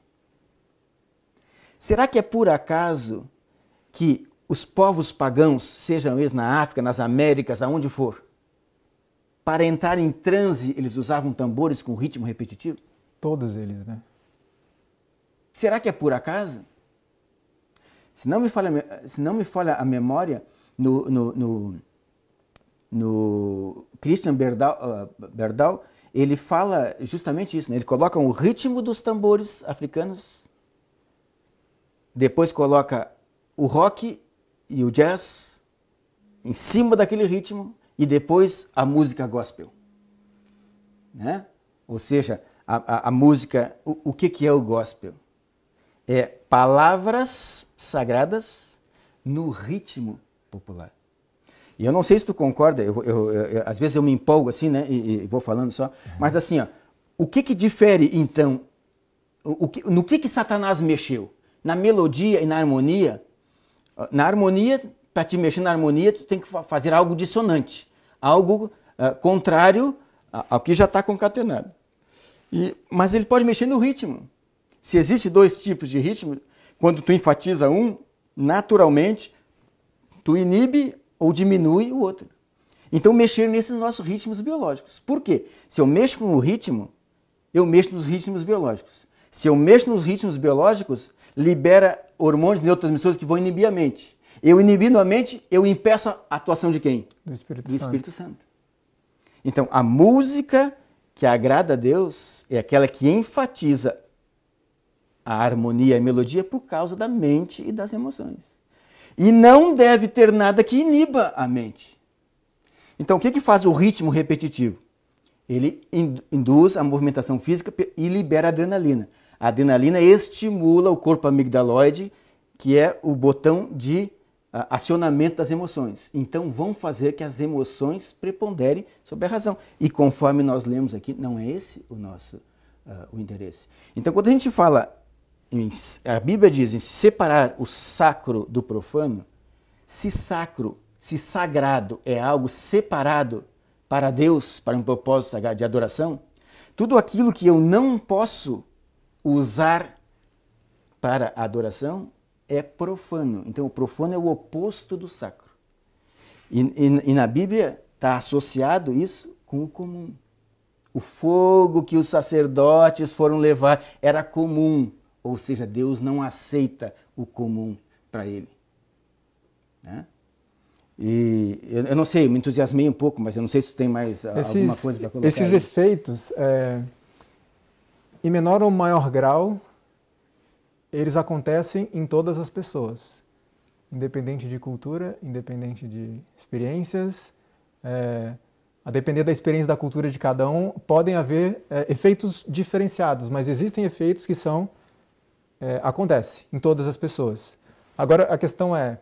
[SPEAKER 1] Será que é por acaso que os povos pagãos, sejam eles na África, nas Américas, aonde for, para entrar em transe, eles usavam tambores com ritmo repetitivo? Todos eles, né? Será que é por acaso? Se não me falha, se não me falha a memória, no, no, no, no Christian Berdal, ah, Berdal, ele fala justamente isso. Né? Ele coloca o ritmo dos tambores africanos, depois coloca o rock e o jazz em cima daquele ritmo e depois a música gospel. Né? Ou seja, a, a, a música, o, o que, que é o gospel? é palavras sagradas no ritmo popular. E eu não sei se tu concorda, eu, eu, eu, às vezes eu me empolgo assim, né, e, e vou falando só, uhum. mas assim, ó, o que que difere então, o, o que, no que que Satanás mexeu? Na melodia e na harmonia? Na harmonia, para te mexer na harmonia, tu tem que fazer algo dissonante, algo uh, contrário ao que já está concatenado. E, mas ele pode mexer no ritmo. Se existe dois tipos de ritmo, quando tu enfatiza um, naturalmente tu inibe ou diminui o outro. Então mexer nesses nossos ritmos biológicos. Por quê? Se eu mexo com o ritmo, eu mexo nos ritmos biológicos. Se eu mexo nos ritmos biológicos, libera hormônios neurotransmissores que vão inibir a mente. Eu inibindo a mente, eu impeço a atuação de quem? Do Espírito, Do Espírito Santo. Santo. Então, a música que agrada a Deus é aquela que enfatiza a harmonia e a melodia por causa da mente e das emoções. E não deve ter nada que iniba a mente. Então, o que, que faz o ritmo repetitivo? Ele induz a movimentação física e libera adrenalina. A adrenalina estimula o corpo amigdaloide, que é o botão de ah, acionamento das emoções. Então, vão fazer que as emoções preponderem sobre a razão. E conforme nós lemos aqui, não é esse o nosso uh, o interesse. Então, quando a gente fala a Bíblia diz em separar o sacro do profano, se sacro, se sagrado é algo separado para Deus, para um propósito sagrado de adoração, tudo aquilo que eu não posso usar para adoração é profano. Então, o profano é o oposto do sacro. E, e, e na Bíblia está associado isso com o comum. O fogo que os sacerdotes foram levar era comum ou seja, Deus não aceita o comum para ele. Né? E eu, não sei, me entusiasmei um pouco, mas eu não sei se tem mais ah, esses, alguma coisa para colocar. Esses aí.
[SPEAKER 2] efeitos, é, em menor ou maior grau, eles acontecem em todas as pessoas, independente de cultura, independente de experiências. É, a depender da experiência da cultura de cada um, podem haver é, efeitos diferenciados, mas existem efeitos que são é, acontece em todas as pessoas. Agora a questão é: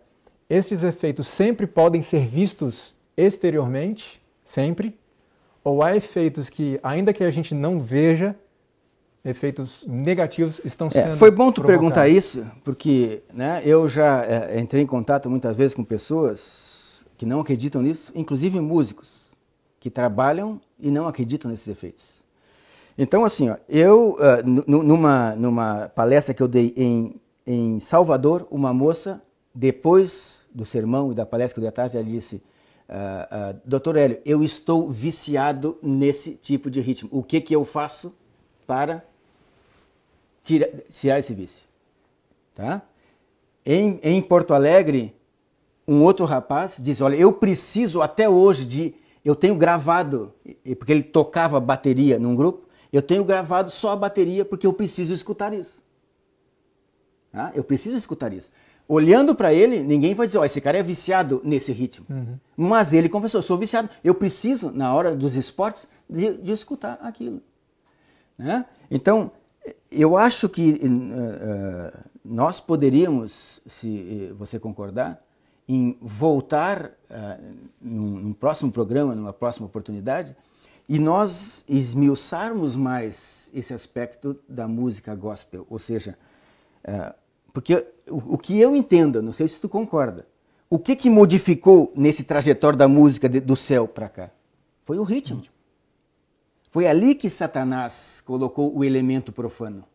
[SPEAKER 2] esses efeitos sempre podem ser vistos exteriormente, sempre, ou há efeitos que, ainda que a gente não veja, efeitos negativos estão é, sendo. É, foi bom tu provocados. perguntar isso,
[SPEAKER 1] porque né, eu já é, entrei em contato muitas vezes com pessoas que não acreditam nisso, inclusive músicos que trabalham e não acreditam nesses efeitos. Então, assim, ó, eu, uh, numa, numa palestra que eu dei em, em Salvador, uma moça, depois do sermão e da palestra que eu dei à tarde, ela disse, uh, uh, doutor Hélio, eu estou viciado nesse tipo de ritmo. O que, que eu faço para tirar, tirar esse vício? Tá? Em, em Porto Alegre, um outro rapaz diz, olha, eu preciso até hoje de eu tenho gravado, porque ele tocava bateria num grupo, eu tenho gravado só a bateria porque eu preciso escutar isso. Ah, eu preciso escutar isso. Olhando para ele, ninguém vai dizer, ó, oh, esse cara é viciado nesse ritmo. Uhum. Mas ele confessou, sou viciado. Eu preciso, na hora dos esportes, de, de escutar aquilo. Né? Então, eu acho que uh, nós poderíamos, se eh, você concordar, em voltar num, num próximo programa, numa próxima oportunidade, e nós esmiuçarmos mais esse aspecto da música gospel, ou seja, é, porque o que eu entendo, não sei se tu concorda, o que que modificou nesse trajetório da música do céu para cá? Foi o ritmo. Uhum. Foi ali que Satanás colocou o elemento profano.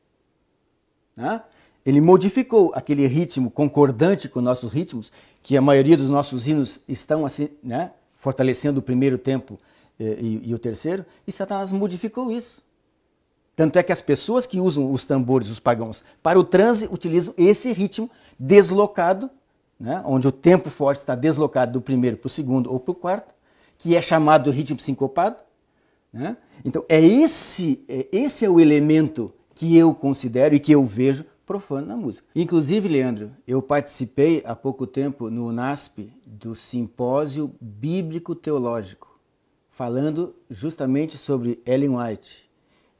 [SPEAKER 1] Né? Ele modificou aquele ritmo concordante com nossos ritmos, que a maioria dos nossos hinos estão assim, né? fortalecendo o primeiro tempo e, e o terceiro, e Satanás modificou isso. Tanto é que as pessoas que usam os tambores, os pagãos, para o transe, utilizam esse ritmo deslocado, né, onde o tempo forte está deslocado do primeiro para o segundo ou para o quarto, que é chamado ritmo sincopado. Né? Então, é esse, é, esse é o elemento que eu considero e que eu vejo profano na música. Inclusive, Leandro, eu participei há pouco tempo no UNASP do Simpósio Bíblico Teológico falando justamente sobre Ellen White.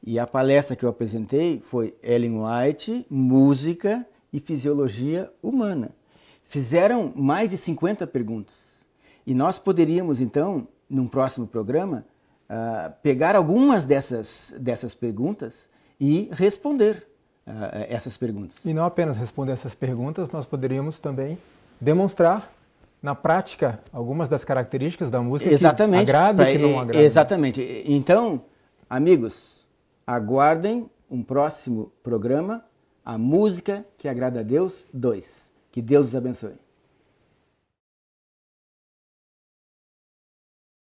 [SPEAKER 1] E a palestra que eu apresentei foi Ellen White, Música e Fisiologia Humana. Fizeram mais de 50 perguntas. E nós poderíamos, então, num próximo programa, uh, pegar algumas dessas, dessas perguntas e responder uh, essas perguntas.
[SPEAKER 2] E não apenas responder essas perguntas, nós poderíamos também demonstrar na prática algumas das características da música exatamente, que agrada e que não é, agrada.
[SPEAKER 1] Exatamente. Então, amigos, aguardem um próximo programa, a música que agrada a Deus 2. Que Deus os abençoe.